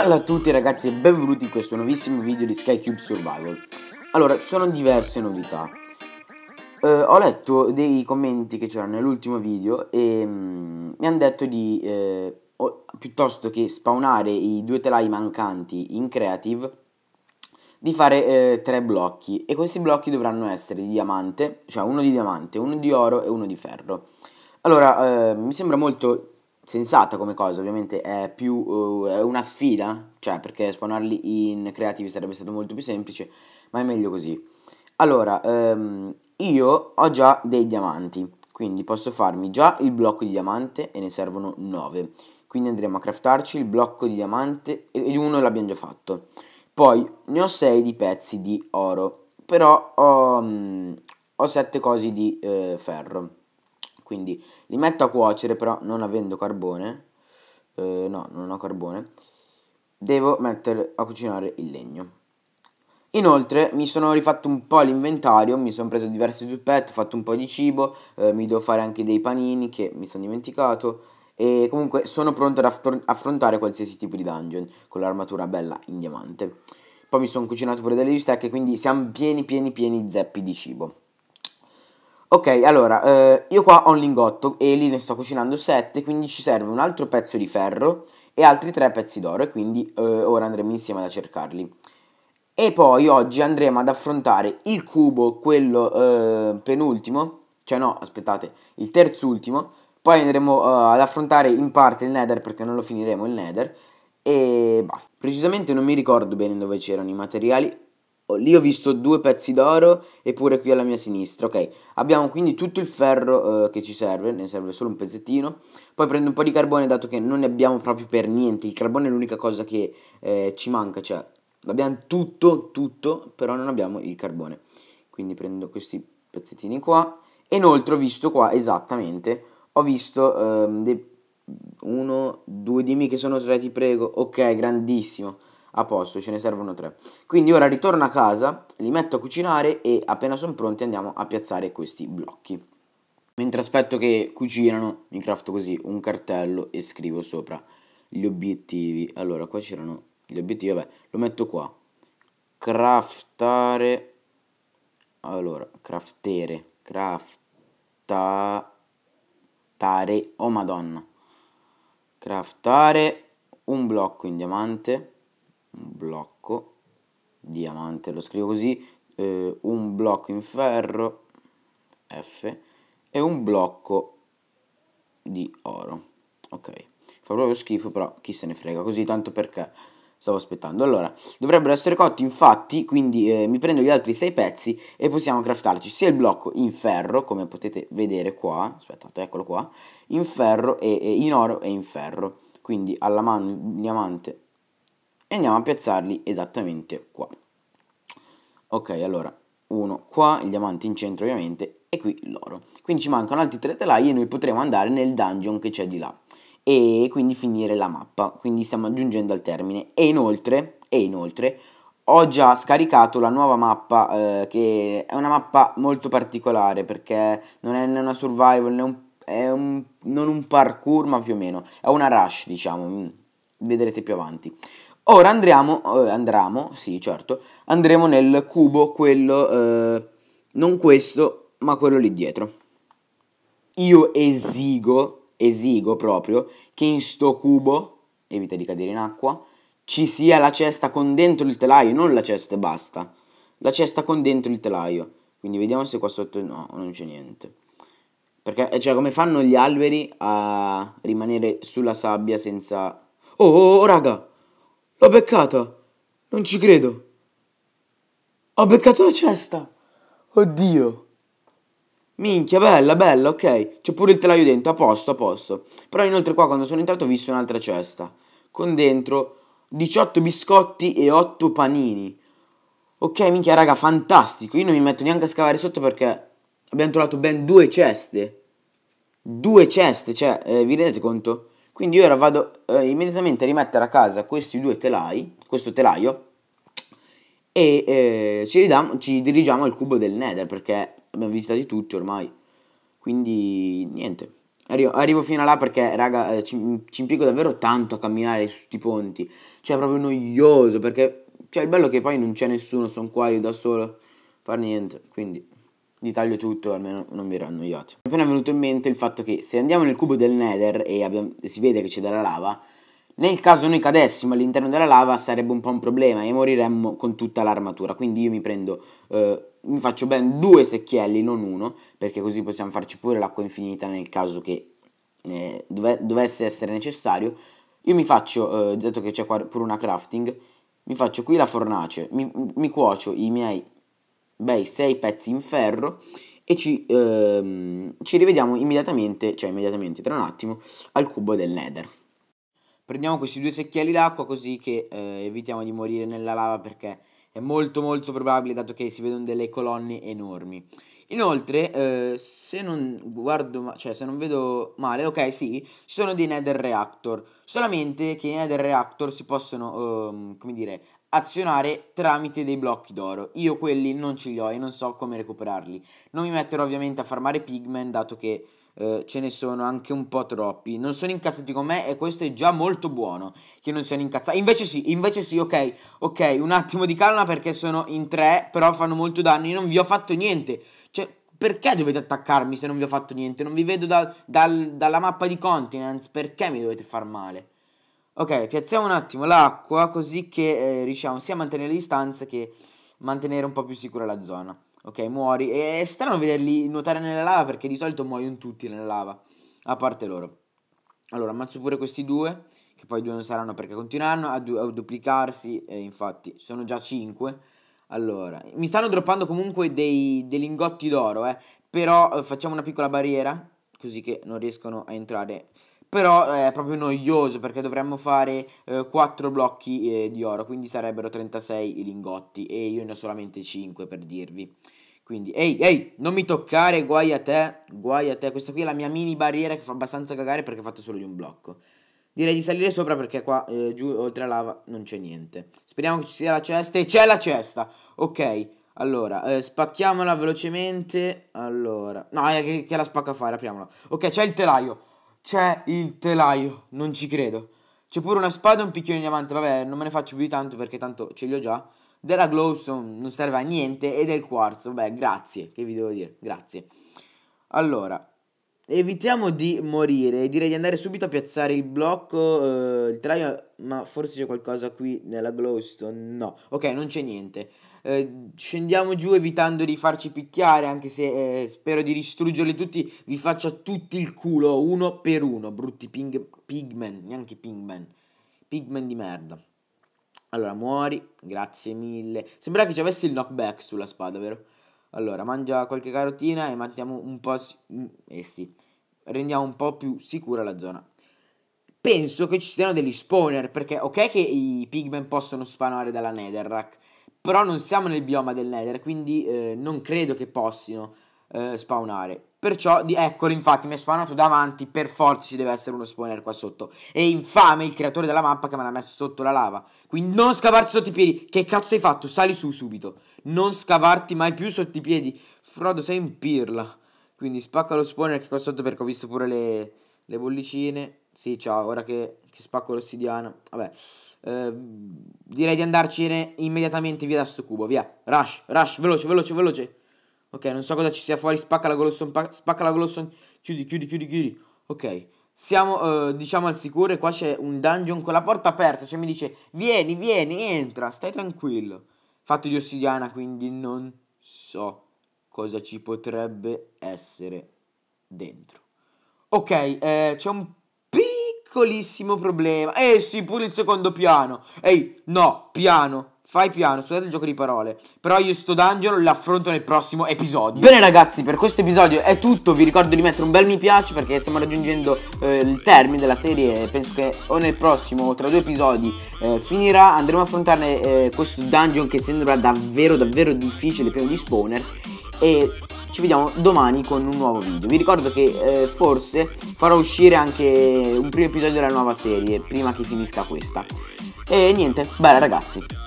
Ciao a tutti ragazzi e benvenuti in questo nuovissimo video di Skycube Survival Allora, ci sono diverse novità eh, Ho letto dei commenti che c'erano nell'ultimo video e mm, mi hanno detto di, eh, o, piuttosto che spawnare i due telai mancanti in Creative di fare eh, tre blocchi e questi blocchi dovranno essere di diamante, cioè uno di diamante, uno di oro e uno di ferro Allora, eh, mi sembra molto sensata come cosa, ovviamente è più uh, è una sfida, cioè perché spawnarli in creativi sarebbe stato molto più semplice, ma è meglio così. Allora, um, io ho già dei diamanti, quindi posso farmi già il blocco di diamante e ne servono 9. Quindi andremo a craftarci il blocco di diamante ed uno l'abbiamo già fatto. Poi ne ho 6 di pezzi di oro, però ho, um, mm, 7 cose di eh, ferro. Quindi li metto a cuocere, però non avendo carbone, eh, no, non ho carbone, devo mettere a cucinare il legno. Inoltre mi sono rifatto un po' l'inventario, mi sono preso diversi zuppetti ho fatto un po' di cibo, eh, mi devo fare anche dei panini che mi sono dimenticato e comunque sono pronto ad affrontare qualsiasi tipo di dungeon con l'armatura bella in diamante. Poi mi sono cucinato pure delle bistecche, quindi siamo pieni pieni pieni zeppi di cibo. Ok, allora, eh, io qua ho un lingotto e lì ne sto cucinando 7, quindi ci serve un altro pezzo di ferro e altri 3 pezzi d'oro e quindi eh, ora andremo insieme a cercarli. E poi oggi andremo ad affrontare il cubo, quello eh, penultimo, cioè no, aspettate, il terzultimo, poi andremo eh, ad affrontare in parte il nether perché non lo finiremo il nether e basta. Precisamente non mi ricordo bene dove c'erano i materiali, Oh, lì ho visto due pezzi d'oro e pure qui alla mia sinistra, ok? Abbiamo quindi tutto il ferro eh, che ci serve, ne serve solo un pezzettino. Poi prendo un po' di carbone dato che non ne abbiamo proprio per niente, il carbone è l'unica cosa che eh, ci manca, cioè abbiamo tutto, tutto, però non abbiamo il carbone. Quindi prendo questi pezzettini qua e inoltre ho visto qua esattamente, ho visto ehm, dei... uno, due dimmi che sono tre ti prego, ok grandissimo a posto, ce ne servono tre. Quindi ora ritorno a casa, li metto a cucinare e appena sono pronti andiamo a piazzare questi blocchi. Mentre aspetto che cucinano, mi crafto così un cartello e scrivo sopra gli obiettivi. Allora, qua c'erano gli obiettivi, vabbè, lo metto qua. Craftare allora, craftere, craftare, oh madonna, craftare un blocco in diamante un blocco diamante, lo scrivo così, eh, un blocco in ferro, F, e un blocco di oro. Ok, fa proprio schifo, però chi se ne frega, così tanto perché stavo aspettando. Allora, dovrebbero essere cotti, infatti, quindi eh, mi prendo gli altri sei pezzi e possiamo craftarci sia il blocco in ferro, come potete vedere qua, aspettate, eccolo qua, in ferro e, e in oro e in ferro. Quindi alla mano il diamante e andiamo a piazzarli esattamente qua. Ok, allora, uno qua, il diamante in centro ovviamente, e qui l'oro. Quindi ci mancano altri tre telai e noi potremo andare nel dungeon che c'è di là e quindi finire la mappa. Quindi stiamo aggiungendo al termine. E inoltre, e inoltre ho già scaricato la nuova mappa eh, che è una mappa molto particolare perché non è né una survival né un, è un, non un parkour ma più o meno è una rush diciamo mm. vedrete più avanti Ora andremo, eh, andremo, sì certo, andremo nel cubo, quello, eh, non questo, ma quello lì dietro. Io esigo, esigo proprio, che in sto cubo, evita di cadere in acqua, ci sia la cesta con dentro il telaio, non la cesta e basta. La cesta con dentro il telaio. Quindi vediamo se qua sotto, no, non c'è niente. Perché, eh, cioè, come fanno gli alberi a rimanere sulla sabbia senza... Oh, oh, oh, oh raga! L'ho beccata! Non ci credo! Ho beccato la cesta! Oddio! Minchia, bella, bella, ok. C'è pure il telaio dentro, a posto, a posto. Però inoltre qua quando sono entrato ho visto un'altra cesta. Con dentro 18 biscotti e 8 panini. Ok, minchia, raga, fantastico. Io non mi metto neanche a scavare sotto perché abbiamo trovato ben due ceste. Due ceste, cioè, eh, vi rendete conto? Quindi io ora vado eh, immediatamente a rimettere a casa questi due telai, questo telaio, e eh, ci, ridiamo, ci dirigiamo al cubo del Nether perché abbiamo visitati tutti ormai. Quindi niente. Arrivo, arrivo, fino a là perché, raga, eh, ci, ci, impiego davvero tanto a camminare su questi ponti. Cioè, è proprio noioso perché... Cioè, il bello è che poi non c'è nessuno, sono qua io da solo. fa niente, quindi vi taglio tutto, almeno non vi ero annoiati. Mi è appena venuto in mente il fatto che se andiamo nel cubo del Nether e abbiamo, si vede che c'è della lava, nel caso noi cadessimo all'interno della lava sarebbe un po' un problema e moriremmo con tutta l'armatura. Quindi io mi prendo, eh, mi faccio ben due secchielli, non uno, perché così possiamo farci pure l'acqua infinita nel caso che eh, dove, dovesse essere necessario. Io mi faccio, eh, dato che c'è pure una crafting, mi faccio qui la fornace, mi, mi cuocio i miei bei sei pezzi in ferro e ci, ehm, ci rivediamo immediatamente, cioè immediatamente tra un attimo, al cubo del nether. Prendiamo questi due secchiali d'acqua così che eh, evitiamo di morire nella lava perché è molto molto probabile dato che si vedono delle colonne enormi. Inoltre, eh, se non guardo, cioè se non vedo male, ok, sì, ci sono dei Nether Reactor. Solamente che i Nether Reactor si possono, ehm, come dire, azionare tramite dei blocchi d'oro. Io quelli non ce li ho e non so come recuperarli. Non mi metterò ovviamente a farmare pigment dato che eh, ce ne sono anche un po' troppi. Non sono incazzati con me e questo è già molto buono che non siano incazzati. Invece sì, invece sì, ok, ok, un attimo di calma perché sono in tre, però fanno molto danno. Io non vi ho fatto niente. Cioè, perché dovete attaccarmi se non vi ho fatto niente? Non vi vedo da, dal, dalla mappa di Continents, perché mi dovete far male? Ok, piazziamo un attimo l'acqua così che eh, riusciamo sia a mantenere le distanze che mantenere un po' più sicura la zona. Ok, muori. E è strano vederli nuotare nella lava perché di solito muoiono tutti nella lava, a parte loro. Allora, ammazzo pure questi due, che poi due non saranno perché continueranno a, du a duplicarsi, eh, infatti sono già 5. Allora, mi stanno droppando comunque dei, dei lingotti d'oro, eh, però eh, facciamo una piccola barriera, così che non riescono a entrare però eh, è proprio noioso perché dovremmo fare eh, 4 blocchi eh, di oro, quindi sarebbero 36 i lingotti e io ne ho solamente 5 per dirvi. Quindi, ehi, ehi, non mi toccare, guai a te, guai a te. Questa qui è la mia mini barriera che fa abbastanza cagare perché ho fatto solo di un blocco. Direi di salire sopra perché qua eh, giù oltre la lava non c'è niente. Speriamo che ci sia la cesta e c'è la cesta! Ok, allora, eh, spacchiamola velocemente. Allora, no, eh, che, che la spacca a fare, apriamola. Ok, c'è il telaio. C'è il telaio, non ci credo. C'è pure una spada e un picchione di diamante, vabbè, non me ne faccio più di tanto perché tanto ce li ho già. Della glowstone non serve a niente e del quarzo, beh, grazie, che vi devo dire, grazie. Allora, evitiamo di morire direi di andare subito a piazzare il blocco, eh, il telaio, ma forse c'è qualcosa qui nella glowstone, no. Ok, non c'è niente eh, scendiamo giù evitando di farci picchiare, anche se eh, spero di distruggerli tutti, vi faccio tutti il culo, uno per uno, brutti ping, pigmen, neanche pigmen, pigmen di merda. Allora, muori, grazie mille. Sembra che ci avessi il knockback sulla spada, vero? Allora, mangia qualche carotina e mantiamo un po'... Mm, eh sì, rendiamo un po' più sicura la zona penso che ci siano degli spawner, perché ok che i pigmen possono spanare dalla netherrack, però non siamo nel bioma del Nether, quindi eh, non credo che possino eh, spawnare. Perciò, di, eccolo, infatti, mi è spawnato davanti, per forza ci deve essere uno spawner qua sotto. È infame il creatore della mappa che me l'ha messo sotto la lava. Quindi non scavarti sotto i piedi. Che cazzo hai fatto? Sali su subito. Non scavarti mai più sotto i piedi. Frodo, sei un pirla. Quindi spacca lo spawner che qua sotto perché ho visto pure le, le bollicine. Sì, ciao, ora che, che spacco l'ossidiana. Vabbè, eh, direi di andarcene immediatamente via da sto cubo, via. Rush, rush, veloce, veloce, veloce. Ok, non so cosa ci sia fuori, spacca la glowstone, spacca la glowstone. Chiudi, chiudi, chiudi, chiudi. Ok, siamo, eh, diciamo, al sicuro e qua c'è un dungeon con la porta aperta. Cioè mi dice, vieni, vieni, entra, stai tranquillo. Fatto di ossidiana, quindi non so cosa ci potrebbe essere dentro. Ok, eh, c'è un piccolissimo problema. Eh sì, pure il secondo piano. Ehi, no, piano. Fai piano, scusate il gioco di parole. Però io sto dungeon l'affronto nel prossimo episodio. Bene ragazzi, per questo episodio è tutto. Vi ricordo di mettere un bel mi piace perché stiamo raggiungendo eh, il termine della serie. Penso che o nel prossimo o tra due episodi eh, finirà. Andremo a affrontare eh, questo dungeon che sembra davvero davvero difficile, pieno di spawner. E ci vediamo domani con un nuovo video. Vi ricordo che eh, forse farò uscire anche un primo episodio della nuova serie prima che finisca questa. E niente, bella ragazzi.